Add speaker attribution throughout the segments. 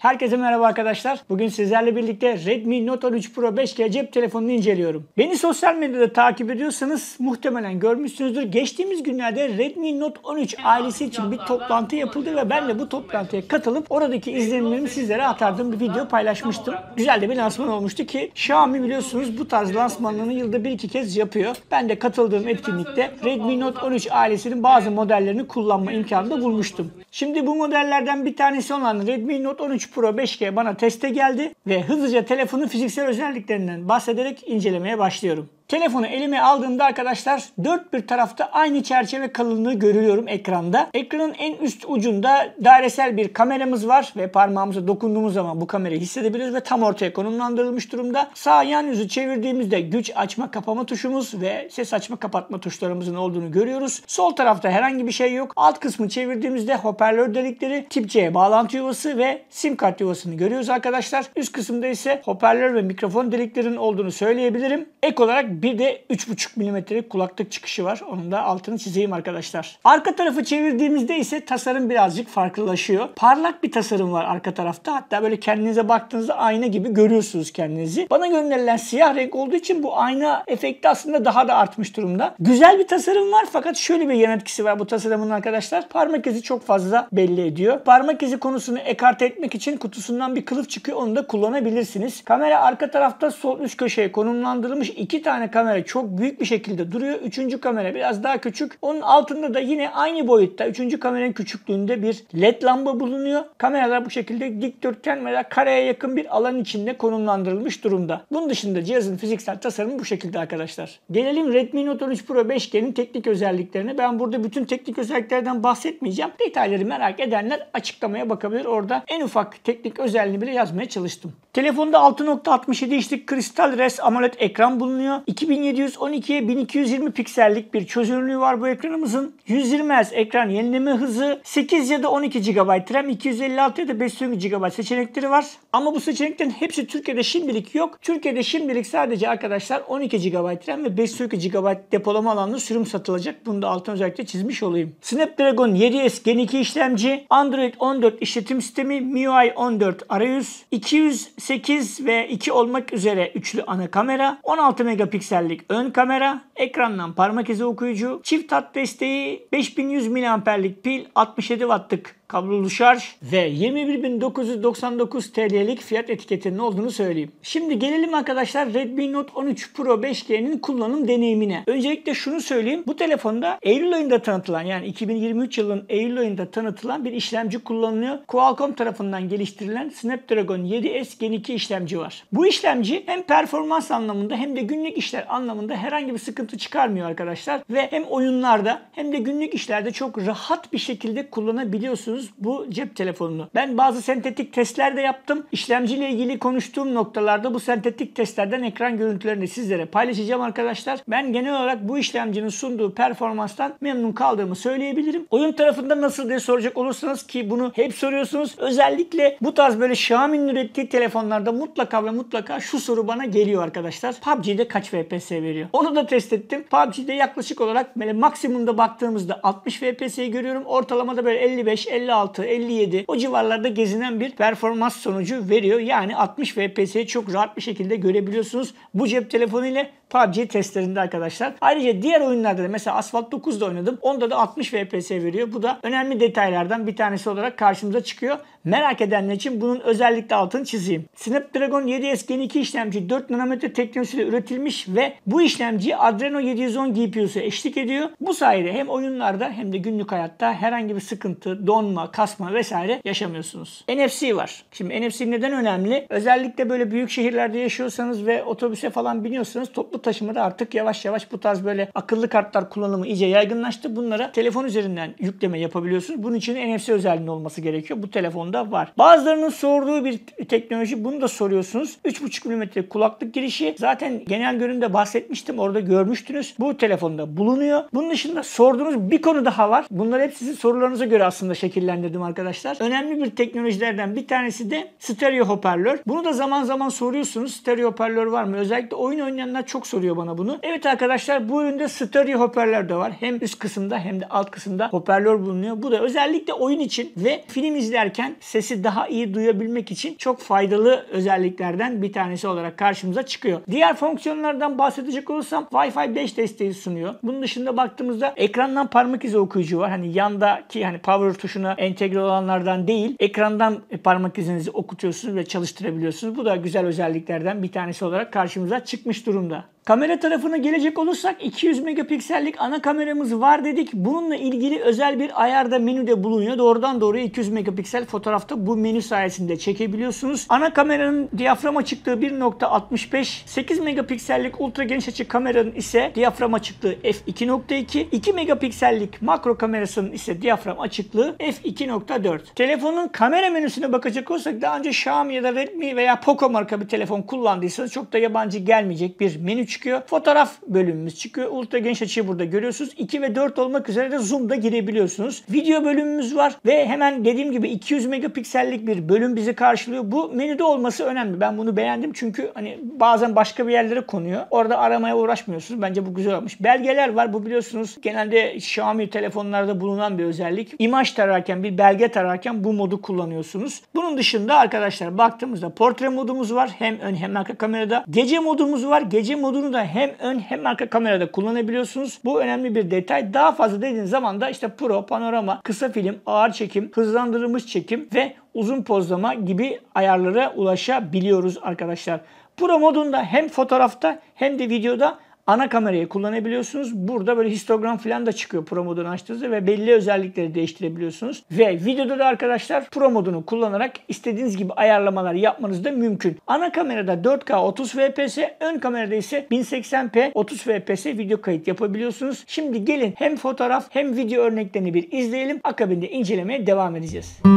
Speaker 1: Herkese merhaba arkadaşlar. Bugün sizlerle birlikte Redmi Note 13 Pro 5G cep telefonunu inceliyorum. Beni sosyal medyada takip ediyorsanız muhtemelen görmüşsünüzdür. Geçtiğimiz günlerde Redmi Note 13 ailesi için bir toplantı yapıldı ve ben de bu toplantıya katılıp oradaki izlenimlerimi sizlere atardığım bir video paylaşmıştım. Güzel de bir lansman olmuştu ki Xiaomi biliyorsunuz bu tarz lansmanlarını yılda bir iki kez yapıyor. Ben de katıldığım etkinlikte Redmi Note 13 ailesinin bazı modellerini kullanma imkanını bulmuştum. Şimdi bu modellerden bir tanesi olan Redmi Note 13 Pro 5G bana teste geldi ve hızlıca telefonun fiziksel özelliklerinden bahsederek incelemeye başlıyorum. Telefonu elime aldığımda arkadaşlar dört bir tarafta aynı çerçeve kalınlığı görüyorum ekranda. Ekranın en üst ucunda dairesel bir kameramız var ve parmağımıza dokunduğumuz zaman bu kamerayı hissedebiliriz ve tam ortaya konumlandırılmış durumda. Sağ yan yüzü çevirdiğimizde güç açma kapama tuşumuz ve ses açma kapatma tuşlarımızın olduğunu görüyoruz. Sol tarafta herhangi bir şey yok. Alt kısmı çevirdiğimizde hoparlör delikleri, tip C bağlantı yuvası ve sim kart yuvasını görüyoruz arkadaşlar. Üst kısımda ise hoparlör ve mikrofon deliklerinin olduğunu söyleyebilirim. Ek olarak bir de 3,5 milimetrelik kulaklık çıkışı var. Onun da altını çizeyim arkadaşlar. Arka tarafı çevirdiğimizde ise tasarım birazcık farklılaşıyor. Parlak bir tasarım var arka tarafta. Hatta böyle kendinize baktığınızda ayna gibi görüyorsunuz kendinizi. Bana gönderilen siyah renk olduğu için bu ayna efekti aslında daha da artmış durumda. Güzel bir tasarım var fakat şöyle bir yan etkisi var bu tasarımın arkadaşlar. Parmak izi çok fazla belli ediyor. Parmak izi konusunu ekarte etmek için kutusundan bir kılıf çıkıyor. Onu da kullanabilirsiniz. Kamera arka tarafta sol üst köşeye konumlandırılmış iki tane tane kamera çok büyük bir şekilde duruyor. Üçüncü kamera biraz daha küçük. Onun altında da yine aynı boyutta üçüncü kameranın küçüklüğünde bir led lamba bulunuyor. Kameralar bu şekilde dikdörtgen veya kareye yakın bir alan içinde konumlandırılmış durumda. Bunun dışında cihazın fiziksel tasarımı bu şekilde arkadaşlar. Gelelim Redmi Note 13 Pro 5G'nin teknik özelliklerine. Ben burada bütün teknik özelliklerden bahsetmeyeceğim. Detayları merak edenler açıklamaya bakabilir. Orada en ufak teknik özelliğini bile yazmaya çalıştım. Telefonda 6.67 inçlik kristal Res AMOLED ekran bulunuyor. 2712'ye 1220 piksellik bir çözünürlüğü var bu ekranımızın. 120 Hz ekran yenileme hızı, 8 ya da 12 GB RAM, 256 ya da 512 GB seçenekleri var. Ama bu seçeneklerin hepsi Türkiye'de şimdilik yok. Türkiye'de şimdilik sadece arkadaşlar 12 GB RAM ve 512 GB depolama alanlı sürüm satılacak. Bunu da altın özellikle çizmiş olayım. Snapdragon 7S Gen 2 işlemci, Android 14 işletim sistemi, MIUI 14 arayüz, 208 ve 2 olmak üzere üçlü ana kamera, 16 megapiksel megapiksellik ön kamera, ekrandan parmak izi okuyucu, çift tat desteği, 5100 miliamperlik pil, 67 wattlık kablolu şarj ve 21.999 TL'lik fiyat etiketinin olduğunu söyleyeyim. Şimdi gelelim arkadaşlar Redmi Note 13 Pro 5G'nin kullanım deneyimine. Öncelikle şunu söyleyeyim. Bu telefonda Eylül ayında tanıtılan yani 2023 yılın Eylül ayında tanıtılan bir işlemci kullanılıyor. Qualcomm tarafından geliştirilen Snapdragon 7S Gen 2 işlemci var. Bu işlemci hem performans anlamında hem de günlük işler anlamında herhangi bir sıkıntı çıkarmıyor arkadaşlar ve hem oyunlarda hem de günlük işlerde çok rahat bir şekilde kullanabiliyorsunuz alıyorsunuz bu cep telefonunu. Ben bazı sentetik testler de yaptım. İşlemciyle ilgili konuştuğum noktalarda bu sentetik testlerden ekran görüntülerini sizlere paylaşacağım arkadaşlar. Ben genel olarak bu işlemcinin sunduğu performanstan memnun kaldığımı söyleyebilirim. Oyun tarafında nasıl diye soracak olursanız ki bunu hep soruyorsunuz. Özellikle bu tarz böyle Xiaomi'nin ürettiği telefonlarda mutlaka ve mutlaka şu soru bana geliyor arkadaşlar. PUBG'de kaç FPS veriyor? Onu da test ettim. PUBG'de yaklaşık olarak böyle maksimumda baktığımızda 60 FPS'yi görüyorum. Ortalamada böyle 55, 50 56, 57 o civarlarda gezinen bir performans sonucu veriyor. Yani 60 FPS'yi çok rahat bir şekilde görebiliyorsunuz. Bu cep telefonu ile PUBG testlerinde arkadaşlar. Ayrıca diğer oyunlarda da mesela Asphalt 9'da oynadım. Onda da 60 FPS veriyor. Bu da önemli detaylardan bir tanesi olarak karşımıza çıkıyor. Merak edenler için bunun özellikle altını çizeyim. Snapdragon 7S Gen 2 işlemci 4 nanometre teknolojisiyle üretilmiş ve bu işlemci Adreno 710 GPU'su eşlik ediyor. Bu sayede hem oyunlarda hem de günlük hayatta herhangi bir sıkıntı, donma, kasma vesaire yaşamıyorsunuz. NFC var. Şimdi NFC neden önemli? Özellikle böyle büyük şehirlerde yaşıyorsanız ve otobüse falan biniyorsanız toplu toplu taşımada artık yavaş yavaş bu tarz böyle akıllı kartlar kullanımı iyice yaygınlaştı. Bunlara telefon üzerinden yükleme yapabiliyorsunuz. Bunun için NFC özelliğinin olması gerekiyor. Bu telefonda var. Bazılarının sorduğu bir teknoloji bunu da soruyorsunuz. 3.5 mm kulaklık girişi. Zaten genel görünümde bahsetmiştim. Orada görmüştünüz. Bu telefonda bulunuyor. Bunun dışında sorduğunuz bir konu daha var. Bunlar hep sizin sorularınıza göre aslında şekillendirdim arkadaşlar. Önemli bir teknolojilerden bir tanesi de stereo hoparlör. Bunu da zaman zaman soruyorsunuz. Stereo hoparlör var mı? Özellikle oyun oynayanlar çok soruyor bana bunu. Evet arkadaşlar bu üründe stereo hoparlör de var. Hem üst kısımda hem de alt kısımda hoparlör bulunuyor. Bu da özellikle oyun için ve film izlerken sesi daha iyi duyabilmek için çok faydalı özelliklerden bir tanesi olarak karşımıza çıkıyor. Diğer fonksiyonlardan bahsedecek olursam Wi-Fi 5 desteği sunuyor. Bunun dışında baktığımızda ekrandan parmak izi okuyucu var. Hani yandaki hani power tuşuna entegre olanlardan değil, ekrandan parmak izinizi okutuyorsunuz ve çalıştırabiliyorsunuz. Bu da güzel özelliklerden bir tanesi olarak karşımıza çıkmış durumda. Kamera tarafına gelecek olursak 200 megapiksellik ana kameramız var dedik. Bununla ilgili özel bir ayarda menüde bulunuyor. Doğrudan doğruya 200 megapiksel fotoğrafta bu menü sayesinde çekebiliyorsunuz. Ana kameranın diyafram açıklığı 1.65, 8 megapiksellik ultra geniş açı kameranın ise diyafram açıklığı f2.2, 2 megapiksellik makro kamerasının ise diyafram açıklığı f2.4. Telefonun kamera menüsüne bakacak olursak daha önce Xiaomi ya da Redmi veya Poco marka bir telefon kullandıysanız çok da yabancı gelmeyecek bir menü çıkıyor. Fotoğraf bölümümüz çıkıyor. Ultra geniş açıyı burada görüyorsunuz. 2 ve 4 olmak üzere de zoom'da girebiliyorsunuz. Video bölümümüz var ve hemen dediğim gibi 200 megapiksellik bir bölüm bizi karşılıyor. Bu menüde olması önemli. Ben bunu beğendim çünkü hani bazen başka bir yerlere konuyor. Orada aramaya uğraşmıyorsunuz. Bence bu güzel olmuş. Belgeler var. Bu biliyorsunuz genelde Xiaomi telefonlarda bulunan bir özellik. İmaj tararken, bir belge tararken bu modu kullanıyorsunuz. Bunun dışında arkadaşlar baktığımızda portre modumuz var. Hem ön hem arka kamerada. Gece modumuz var. Gece modunu bunu da hem ön hem arka kamerada kullanabiliyorsunuz. Bu önemli bir detay. Daha fazla dediğiniz zaman da işte pro, panorama, kısa film, ağır çekim, hızlandırılmış çekim ve uzun pozlama gibi ayarlara ulaşabiliyoruz arkadaşlar. Pro modunda hem fotoğrafta hem de videoda ana kamerayı kullanabiliyorsunuz. Burada böyle histogram falan da çıkıyor Pro modunu açtığınızda ve belli özellikleri değiştirebiliyorsunuz. Ve videoda da arkadaşlar Pro modunu kullanarak istediğiniz gibi ayarlamalar yapmanız da mümkün. Ana kamerada 4K 30 FPS, ön kamerada ise 1080p 30 FPS video kayıt yapabiliyorsunuz. Şimdi gelin hem fotoğraf hem video örneklerini bir izleyelim. Akabinde incelemeye devam edeceğiz. Müzik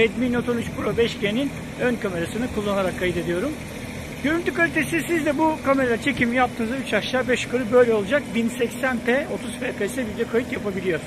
Speaker 1: Redmi Note 13 Pro 5G'nin ön kamerasını kullanarak kaydediyorum. Görüntü kalitesi sizde bu kamera çekim yaptığınızda 3 aşağı 5 yukarı böyle olacak. 1080p 30 fps video kayıt yapabiliyor.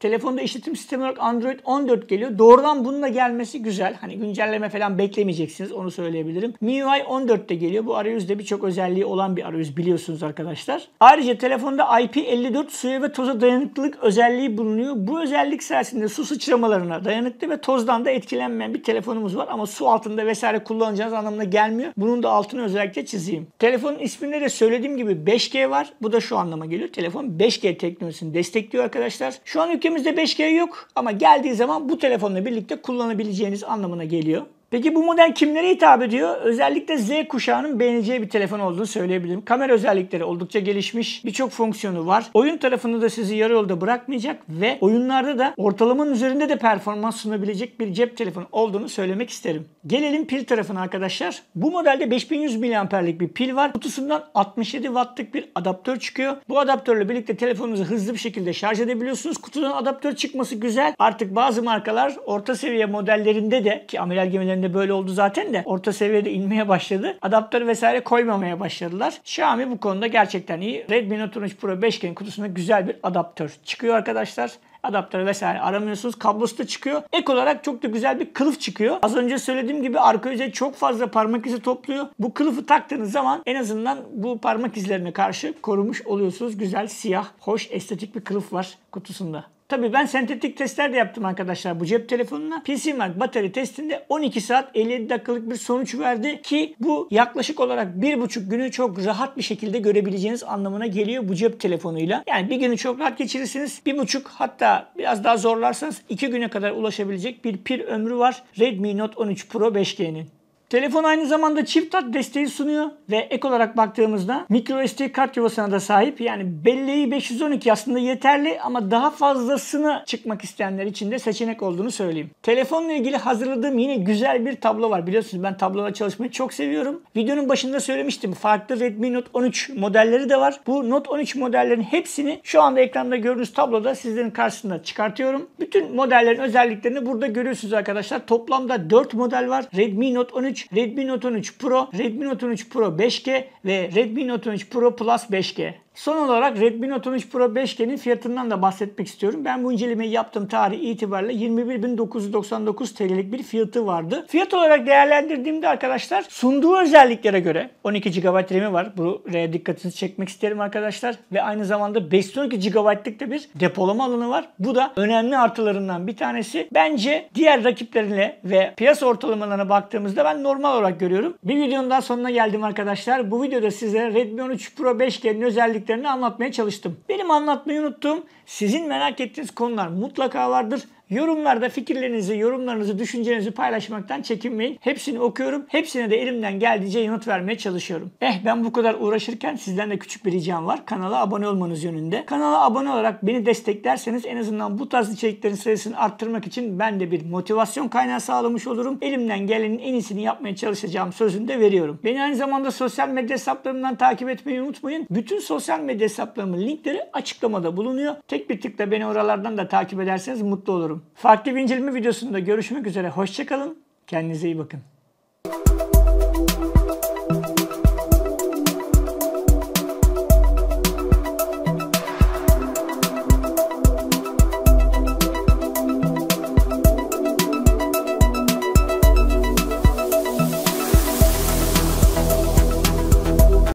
Speaker 1: Telefonda işletim sistemi olarak Android 14 geliyor. Doğrudan bununla gelmesi güzel. Hani güncelleme falan beklemeyeceksiniz onu söyleyebilirim. MIUI 14 de geliyor. Bu arayüzde birçok özelliği olan bir arayüz biliyorsunuz arkadaşlar. Ayrıca telefonda IP54 suya ve toza dayanıklılık özelliği bulunuyor. Bu özellik sayesinde su sıçramalarına dayanıklı ve tozdan da etkilenmeyen bir telefonumuz var. Ama su altında vesaire kullanacağınız anlamına gelmiyor. Bunun da altını özellikle çizeyim. Telefonun isminde de söylediğim gibi 5G var. Bu da şu anlama geliyor. Telefon 5G teknolojisini destekliyor arkadaşlar. Şu an Ülkemizde 5G yok ama geldiği zaman bu telefonla birlikte kullanabileceğiniz anlamına geliyor. Peki bu model kimlere hitap ediyor? Özellikle Z kuşağının beğeneceği bir telefon olduğunu söyleyebilirim. Kamera özellikleri oldukça gelişmiş. Birçok fonksiyonu var. Oyun tarafında da sizi yarı yolda bırakmayacak ve oyunlarda da ortalamanın üzerinde de performans sunabilecek bir cep telefonu olduğunu söylemek isterim. Gelelim pil tarafına arkadaşlar. Bu modelde 5100 mAh'lik bir pil var. Kutusundan 67 wattlık bir adaptör çıkıyor. Bu adaptörle birlikte telefonunuzu hızlı bir şekilde şarj edebiliyorsunuz. Kutudan adaptör çıkması güzel. Artık bazı markalar orta seviye modellerinde de ki amiral gemilerinde dönemlerinde böyle oldu zaten de orta seviyede inmeye başladı. adaptör vesaire koymamaya başladılar. Xiaomi bu konuda gerçekten iyi. Redmi Note 13 Pro 5G kutusunda güzel bir adaptör çıkıyor arkadaşlar Adaptör vesaire aramıyorsunuz. Kablosu da çıkıyor. Ek olarak çok da güzel bir kılıf çıkıyor. Az önce söylediğim gibi arka yüzey çok fazla parmak izi topluyor. Bu kılıfı taktığınız zaman en azından bu parmak izlerine karşı korumuş oluyorsunuz. Güzel, siyah, hoş, estetik bir kılıf var kutusunda. Tabii ben sentetik testler de yaptım arkadaşlar bu cep telefonuna. PC Mark batarya testinde 12 saat 57 dakikalık bir sonuç verdi ki bu yaklaşık olarak 1,5 günü çok rahat bir şekilde görebileceğiniz anlamına geliyor bu cep telefonuyla. Yani bir günü çok rahat geçirirsiniz. 1,5 hatta biraz daha zorlarsanız 2 güne kadar ulaşabilecek bir pil ömrü var Redmi Note 13 Pro 5G'nin. Telefon aynı zamanda çift hat desteği sunuyor ve ek olarak baktığımızda microSD kart yuvasına da sahip. Yani belleği 512 aslında yeterli ama daha fazlasını çıkmak isteyenler için de seçenek olduğunu söyleyeyim. Telefonla ilgili hazırladığım yine güzel bir tablo var. Biliyorsunuz ben tablolar çalışmayı çok seviyorum. Videonun başında söylemiştim. Farklı Redmi Note 13 modelleri de var. Bu Note 13 modellerin hepsini şu anda ekranda gördüğünüz tabloda sizlerin karşısında çıkartıyorum. Bütün modellerin özelliklerini burada görüyorsunuz arkadaşlar. Toplamda 4 model var. Redmi Note 13 Redmi Note 13 Pro, Redmi Note 13 Pro 5G ve Redmi Note 13 Pro Plus 5G. Son olarak Redmi Note 13 Pro 5G'nin fiyatından da bahsetmek istiyorum. Ben bu incelemeyi yaptığım tarih itibariyle 21.999 TL'lik bir fiyatı vardı. Fiyat olarak değerlendirdiğimde arkadaşlar sunduğu özelliklere göre 12 GB RAM'i var. Buraya dikkatinizi çekmek isterim arkadaşlar. Ve aynı zamanda 512 GB'lık da bir depolama alanı var. Bu da önemli artılarından bir tanesi. Bence diğer rakiplerine ve piyasa ortalamalarına baktığımızda ben normal olarak görüyorum. Bir videonun daha sonuna geldim arkadaşlar. Bu videoda size Redmi 13 Pro 5G'nin özellikleri özelliklerini anlatmaya çalıştım. Benim anlatmayı unuttuğum sizin merak ettiğiniz konular mutlaka vardır. Yorumlarda fikirlerinizi, yorumlarınızı, düşüncelerinizi paylaşmaktan çekinmeyin. Hepsini okuyorum. Hepsine de elimden geldiğince yanıt vermeye çalışıyorum. Eh ben bu kadar uğraşırken sizden de küçük bir ricam var. Kanala abone olmanız yönünde. Kanala abone olarak beni desteklerseniz en azından bu tarz içeriklerin sayısını arttırmak için ben de bir motivasyon kaynağı sağlamış olurum. Elimden gelenin en iyisini yapmaya çalışacağım sözünü de veriyorum. Beni aynı zamanda sosyal medya hesaplarımdan takip etmeyi unutmayın. Bütün sosyal medya hesaplarımın linkleri açıklamada bulunuyor. Tek bir tıkla beni oralardan da takip ederseniz mutlu olurum. Farklı bir inceleme videosunda görüşmek üzere. Hoşçakalın. Kendinize iyi bakın.